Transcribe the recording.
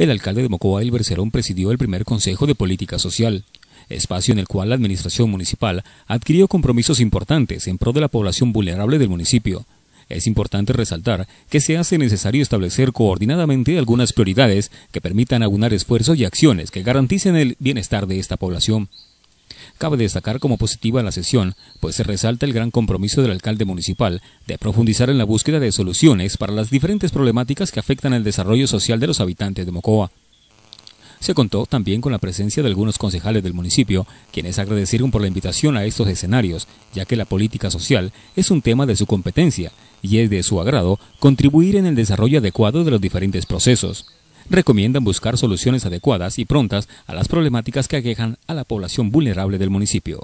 El alcalde de Mocoa, El Bercerón, presidió el primer Consejo de Política Social, espacio en el cual la administración municipal adquirió compromisos importantes en pro de la población vulnerable del municipio. Es importante resaltar que se hace necesario establecer coordinadamente algunas prioridades que permitan aunar esfuerzos y acciones que garanticen el bienestar de esta población. Cabe destacar como positiva la sesión, pues se resalta el gran compromiso del alcalde municipal de profundizar en la búsqueda de soluciones para las diferentes problemáticas que afectan el desarrollo social de los habitantes de Mocoa. Se contó también con la presencia de algunos concejales del municipio, quienes agradecieron por la invitación a estos escenarios, ya que la política social es un tema de su competencia y es de su agrado contribuir en el desarrollo adecuado de los diferentes procesos recomiendan buscar soluciones adecuadas y prontas a las problemáticas que aquejan a la población vulnerable del municipio.